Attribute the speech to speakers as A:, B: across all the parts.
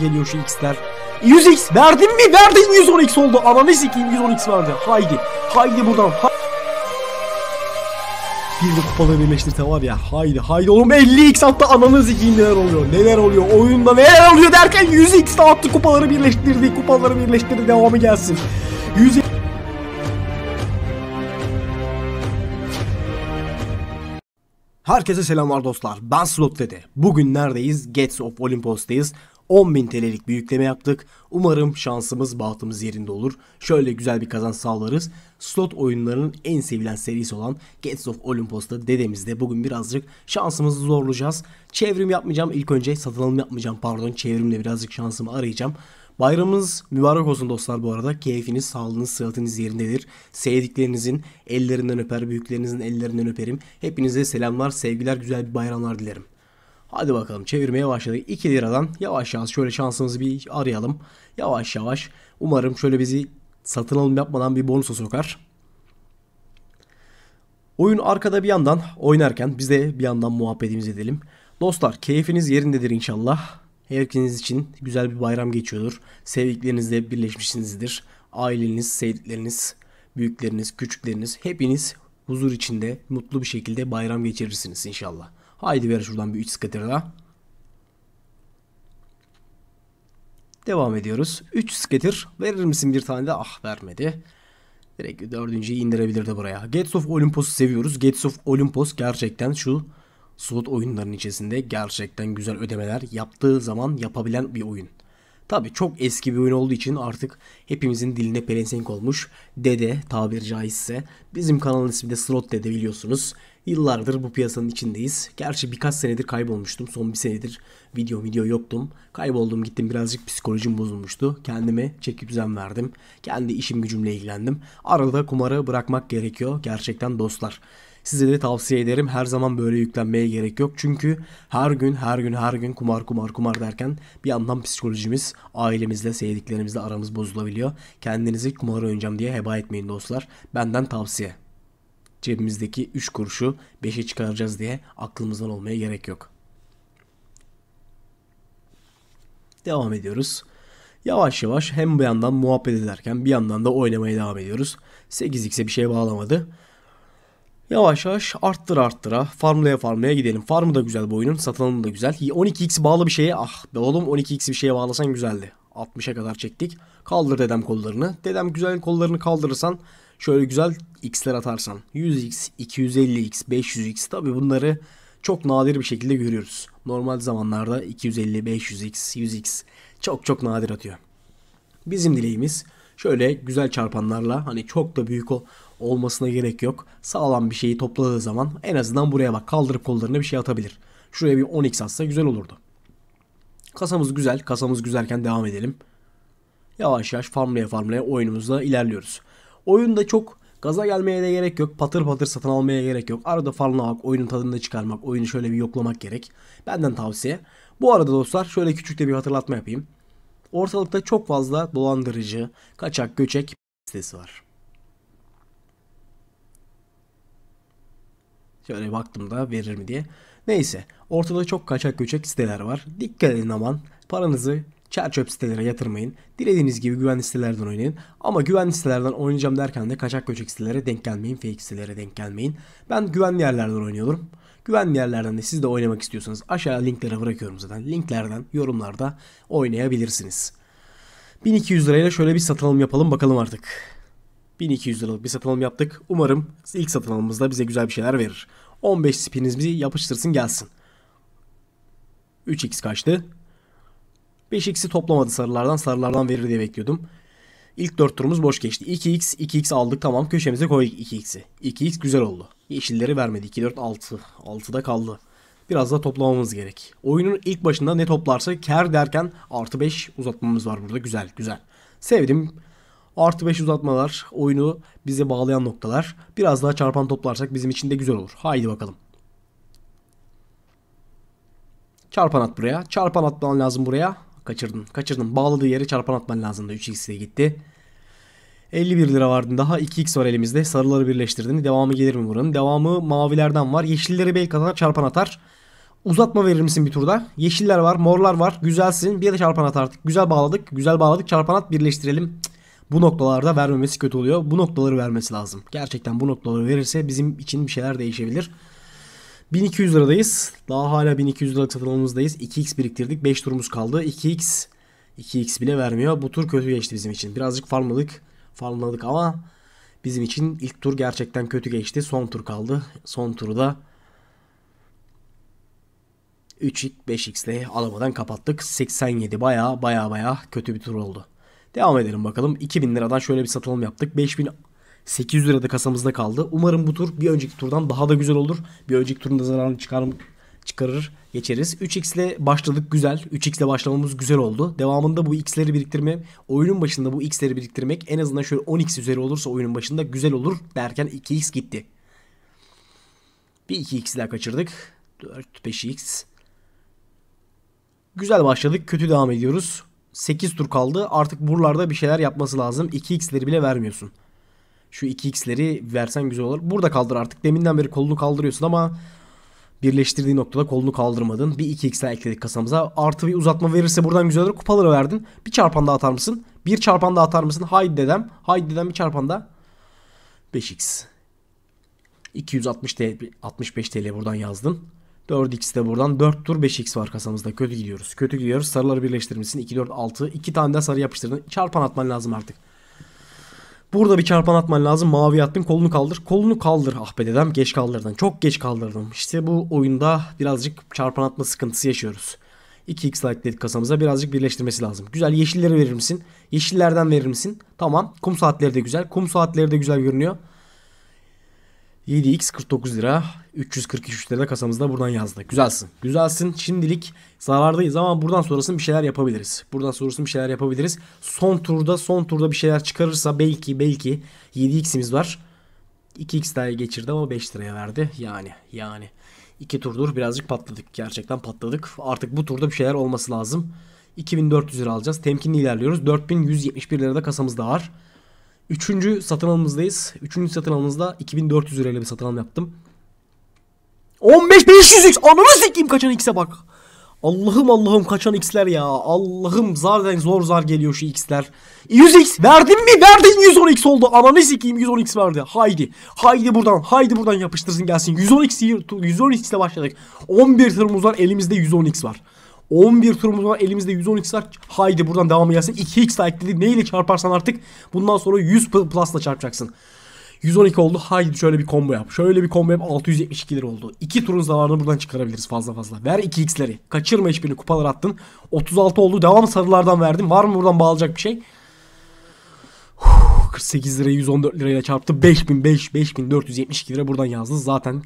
A: geliyor şu x'ler. 100x verdin mi? Verdin 110x oldu. Ananı sikeyim 110x vardı. Haydi. Haydi buradan. Ha bir de kupaları birleştirse var ya haydi haydi oğlum 50x attı ananı zikiyim neler oluyor neler oluyor oyunda neler oluyor derken 100x attı kupaları birleştirdi kupaları birleştirdi devamı gelsin 100 Herkese selamlar dostlar. Ben Slot dedi. Bugün neredeyiz? Gates of Olympus'tayız. 10.000 TL'lik bir yükleme yaptık. Umarım şansımız, bahtımız yerinde olur. Şöyle güzel bir kazanç sağlarız. Slot oyunlarının en sevilen serisi olan Gates of Olympus'ta dedemizde bugün birazcık şansımızı zorlayacağız. Çevrim yapmayacağım. İlk önce satın alım yapmayacağım pardon. Çevrimle birazcık şansımı arayacağım. Bayramınız mübarek olsun dostlar bu arada. Keyfiniz, sağlığınız, sıhhatiniz yerindedir. Sevdiklerinizin ellerinden öper, büyüklerinizin ellerinden öperim. Hepinize selamlar, sevgiler, güzel bir bayramlar dilerim. Hadi bakalım çevirmeye başladık. 2 liradan yavaş yavaş şöyle şansımızı bir arayalım. Yavaş yavaş. Umarım şöyle bizi satın alım yapmadan bir bonusa sokar. Oyun arkada bir yandan oynarken biz de bir yandan muhabbetimizi edelim. Dostlar keyfiniz yerindedir inşallah. Herkiniz için güzel bir bayram geçiyordur. Sevdiklerinizle birleşmişsinizdir. Aileniz, sevdikleriniz, büyükleriniz, küçükleriniz hepiniz huzur içinde mutlu bir şekilde bayram geçirirsiniz inşallah. Haydi ver şuradan bir 3 skater daha. Devam ediyoruz. 3 skater verir misin bir tane de? Ah vermedi. Direkt dördüncüyü indirebilirdi buraya. Gates of Olympus'u seviyoruz. Gates of Olympus gerçekten şu slot oyunlarının içerisinde gerçekten güzel ödemeler yaptığı zaman yapabilen bir oyun. Tabi çok eski bir oyun olduğu için artık hepimizin diline pelesenk olmuş. Dede tabiri caizse. Bizim kanalın ismi de Slot Dede biliyorsunuz. Yıllardır bu piyasanın içindeyiz. Gerçi birkaç senedir kaybolmuştum. Son bir senedir video video yoktum. Kayboldum gittim birazcık psikolojim bozulmuştu. Kendime çekip düzen verdim. Kendi işim gücümle ilgilendim. Arada kumarı bırakmak gerekiyor gerçekten dostlar. Size de tavsiye ederim. Her zaman böyle yüklenmeye gerek yok. Çünkü her gün her gün her gün kumar kumar kumar derken bir yandan psikolojimiz ailemizle sevdiklerimizle aramız bozulabiliyor. Kendinizi kumar oynayacağım diye heba etmeyin dostlar. Benden tavsiye. Cebimizdeki 3 kuruşu 5'e çıkaracağız diye aklımızdan olmaya gerek yok. Devam ediyoruz. Yavaş yavaş hem bir yandan muhabbet ederken bir yandan da oynamaya devam ediyoruz. 8x'e bir şey bağlamadı. Yavaş yavaş arttır arttıra farmlaya farmlaya gidelim. Farmı da güzel bu oyunun satılanı da güzel. 12x bağlı bir şeye ah be oğlum 12x bir şeye bağlasan güzeldi. 60'a kadar çektik. Kaldır dedem kollarını. Dedem güzel kollarını kaldırırsan şöyle güzel x'ler atarsan 100x, 250x, 500x tabi bunları çok nadir bir şekilde görüyoruz. Normal zamanlarda 250, 500x, 100x çok çok nadir atıyor. Bizim dileğimiz şöyle güzel çarpanlarla hani çok da büyük o. Olmasına gerek yok. Sağlam bir şeyi topladığı zaman en azından buraya bak kaldırıp kollarına bir şey atabilir. Şuraya bir 10x atsa güzel olurdu. Kasamız güzel. Kasamız güzelken devam edelim. Yavaş yavaş farmlaya farmlaya oyunumuzda ilerliyoruz. Oyunda çok gaza gelmeye de gerek yok. Patır patır satın almaya gerek yok. Arada farmlamak, oyunun tadını çıkarmak, oyunu şöyle bir yoklamak gerek. Benden tavsiye. Bu arada dostlar şöyle küçük de bir hatırlatma yapayım. Ortalıkta çok fazla dolandırıcı, kaçak, göçek sitesi var. Şöyle baktım da verir mi diye. Neyse ortada çok kaçak göçek siteler var. Dikkat edin aman paranızı çerçöp sitelere yatırmayın. Dilediğiniz gibi güvenli sitelerden oynayın. Ama güvenli sitelerden oynayacağım derken de kaçak göçek sitelere denk gelmeyin. Fake sitelere denk gelmeyin. Ben güvenli yerlerden oynuyorum. Güvenli yerlerden de siz de oynamak istiyorsanız aşağıya linklere bırakıyorum zaten. Linklerden yorumlarda oynayabilirsiniz. 1200 lirayla şöyle bir satın alım yapalım bakalım artık. 1200 liralık bir satın alım yaptık. Umarım ilk satın alımımızda bize güzel bir şeyler verir. 15 spinimizi yapıştırsın gelsin. 3x kaçtı? 5x'i toplamadı sarılardan. Sarılardan verir diye bekliyordum. İlk 4 turumuz boş geçti. 2x, 2x aldık tamam köşemize koyduk 2x'i. 2x güzel oldu. Yeşilleri vermedi. 2, 4, 6. 6'da kaldı. Biraz da toplamamız gerek. Oyunun ilk başında ne toplarsa kar derken artı 5 uzatmamız var burada. Güzel güzel. Sevdim. Artı 5 uzatmalar oyunu bize bağlayan noktalar. Biraz daha çarpan toplarsak bizim için de güzel olur. Haydi bakalım. Çarpan at buraya. Çarpan atman lazım buraya. Kaçırdın. Kaçırdın. Bağladığı yere çarpan atman lazımdı. 3x'e gitti. 51 lira vardı daha 2x var elimizde. Sarıları birleştirdin. Devamı gelir mi buranın? Devamı mavilerden var. Yeşilleri belki atana çarpan atar. Uzatma verir misin bir turda? Yeşiller var, morlar var. Güzelsin. Bir de çarpan at artık. Güzel bağladık. Güzel bağladık. Çarpan at birleştirelim. Cık bu noktalarda vermemesi kötü oluyor. Bu noktaları vermesi lazım. Gerçekten bu noktaları verirse bizim için bir şeyler değişebilir. 1200 liradayız. Daha hala 1200 liralık satın alımımızdayız. 2x biriktirdik. 5 turumuz kaldı. 2x 2x bile vermiyor. Bu tur kötü geçti bizim için. Birazcık farmladık. Farmladık ama bizim için ilk tur gerçekten kötü geçti. Son tur kaldı. Son turu da 3x 5x ile alamadan kapattık. 87 baya baya baya kötü bir tur oldu. Devam edelim bakalım. 2000 liradan şöyle bir satılım yaptık. 5800 lirada kasamızda kaldı. Umarım bu tur bir önceki turdan daha da güzel olur. Bir önceki turunda zararını çıkar, çıkarır geçeriz. 3x ile başladık güzel. 3x ile başlamamız güzel oldu. Devamında bu x'leri biriktirme, oyunun başında bu x'leri biriktirmek en azından şöyle 10x üzeri olursa oyunun başında güzel olur derken 2x gitti. Bir 2x daha kaçırdık. 4, 5x. Güzel başladık. Kötü devam ediyoruz. 8 tur kaldı. Artık buralarda bir şeyler yapması lazım. 2x'leri bile vermiyorsun. Şu 2x'leri versen güzel olur. Burada kaldır artık. Deminden beri kolunu kaldırıyorsun ama birleştirdiği noktada kolunu kaldırmadın. Bir 2x ekledik kasamıza. Artı bir uzatma verirse buradan güzel olur. Kupaları verdin. Bir çarpan daha atar mısın? Bir çarpan daha atar mısın? Haydi dedem. Haydi dedem bir çarpan da. 5x. 260 TL, 65 TL buradan yazdın. 4x de buradan. 4 tur 5x var kasamızda. Kötü gidiyoruz. Kötü gidiyoruz. Sarıları birleştirmişsin. 2, 4, 6. 2 tane de sarı yapıştırdın. Çarpan atman lazım artık. Burada bir çarpan atman lazım. Mavi attın. Kolunu kaldır. Kolunu kaldır. Ah be dedem. Geç kaldırdın. Çok geç kaldırdım. İşte bu oyunda birazcık çarpan atma sıkıntısı yaşıyoruz. 2x like dedik kasamıza birazcık birleştirmesi lazım. Güzel yeşilleri verir misin? Yeşillerden verir misin? Tamam. Kum saatleri de güzel. Kum saatleri de güzel görünüyor. 7x 49 lira 343 lira kasamızda buradan yazdık. Güzelsin. Güzelsin. Şimdilik zarardayız ama buradan sonrasını bir şeyler yapabiliriz. Buradan sonrasını bir şeyler yapabiliriz. Son turda son turda bir şeyler çıkarırsa belki belki 7x'imiz var. 2x daha geçirdi ama 5 liraya verdi. Yani yani 2 turdur birazcık patladık. Gerçekten patladık. Artık bu turda bir şeyler olması lazım. 2400 lira alacağız. Temkinli ilerliyoruz. 4171 lira da kasamızda var. Üçüncü satın alımımızdayız. Üçüncü satın alımımızda 2400 lirayla bir satın alım yaptım. 15500x ananı sikeyim kaçan x'e bak. Allah'ım Allah'ım kaçan x'ler ya. Allah'ım zaten zor zar geliyor şu x'ler. 100x verdin mi? Verdin 110x oldu. Ananı sikeyim 110x verdi. Haydi. Haydi buradan. Haydi buradan yapıştırsın gelsin. 110x 110x ile başladık. 11 tırımız var. Elimizde 110x var. 11 turumuz var. Elimizde 112 var. Haydi buradan devamı gelsin. 2x daha ekledik. Neyle çarparsan artık bundan sonra 100 plus'la çarpacaksın. 112 oldu. Haydi şöyle bir combo yap. Şöyle bir combo yap. 672 lira oldu. 2 turun zararını buradan çıkarabiliriz fazla fazla. Ver 2x'leri. Kaçırma hiçbirini. Kupalar attın. 36 oldu. Devam sarılardan verdim. Var mı buradan bağlayacak bir şey? 48 lirayı 114 lirayla çarptı. 5000 5 5472 lira buradan yazdı. Zaten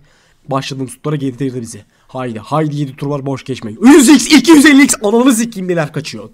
A: başladığım tutlara getirdi bizi. Haydi haydi 7 tur var boş geçme. 100x 250x ananı sikeyim neler kaçıyor.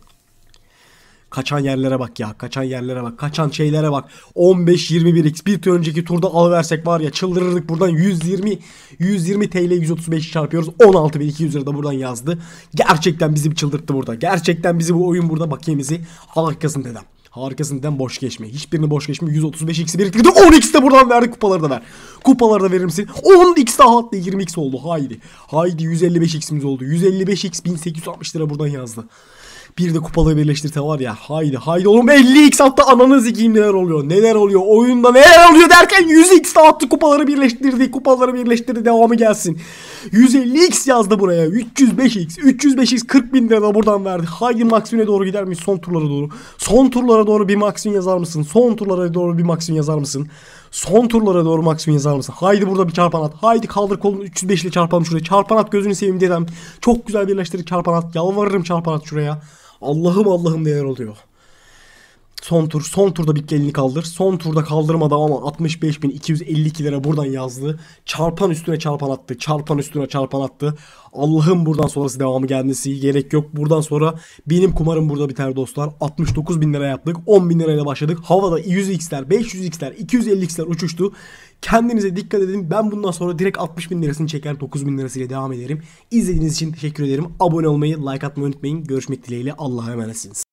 A: Kaçan yerlere bak ya. Kaçan yerlere bak. Kaçan şeylere bak. 15-21x. Bir tur önceki turda alıversek var ya çıldırırdık. Buradan 120 120 TL 135 çarpıyoruz. 16.200 lira da buradan yazdı. Gerçekten bizi çıldırttı burada. Gerçekten bizi bu oyun burada bakiyemizi halkasın dedem. Harikasından boş geçme. Hiçbirini boş geçme. 135 x biriktirdi. 10 x de buradan verdi. Kupaları da ver. Kupaları da verir misin? 10 x daha hatta 20 x oldu. Haydi. Haydi 155 x'imiz oldu. 155 x 1860 lira buradan yazdı. Bir de kupaları birleştirte var ya haydi haydi oğlum 50x attı ananı zikiyim neler oluyor neler oluyor oyunda neler oluyor derken 100x de attı kupaları birleştirdi kupaları birleştirdi devamı gelsin. 150x yazdı buraya 305x 305x 40 bin lira da buradan verdi. Haydi Maxwin'e doğru gider miyiz son turlara doğru? Son turlara doğru bir Maxwin yazar mısın? Son turlara doğru bir Maxwin yazar mısın? Son turlara doğru maksimum yazar mısın? Haydi burada bir çarpan at. Haydi kaldır kolunu 305 ile çarpalım şuraya. Çarpan at gözünü seveyim dedim. Çok güzel birleştirir çarpan at. Yalvarırım çarpan at şuraya. Allah'ım Allah'ım neler oluyor. Son tur. Son turda bir elini kaldır. Son turda kaldırmadı ama 65.252 lira buradan yazdı. Çarpan üstüne çarpan attı. Çarpan üstüne çarpan attı. Allah'ım buradan sonrası devamı gelmesi gerek yok. Buradan sonra benim kumarım burada biter dostlar. 69 bin lira yaptık. 10 bin lirayla başladık. Havada 100x'ler, 500x'ler, 250x'ler uçuştu. Kendinize dikkat edin. Ben bundan sonra direkt 60 bin lirasını çeker 9 bin lirasıyla devam ederim. İzlediğiniz için teşekkür ederim. Abone olmayı, like atmayı unutmayın. Görüşmek dileğiyle. Allah'a emanetsiniz.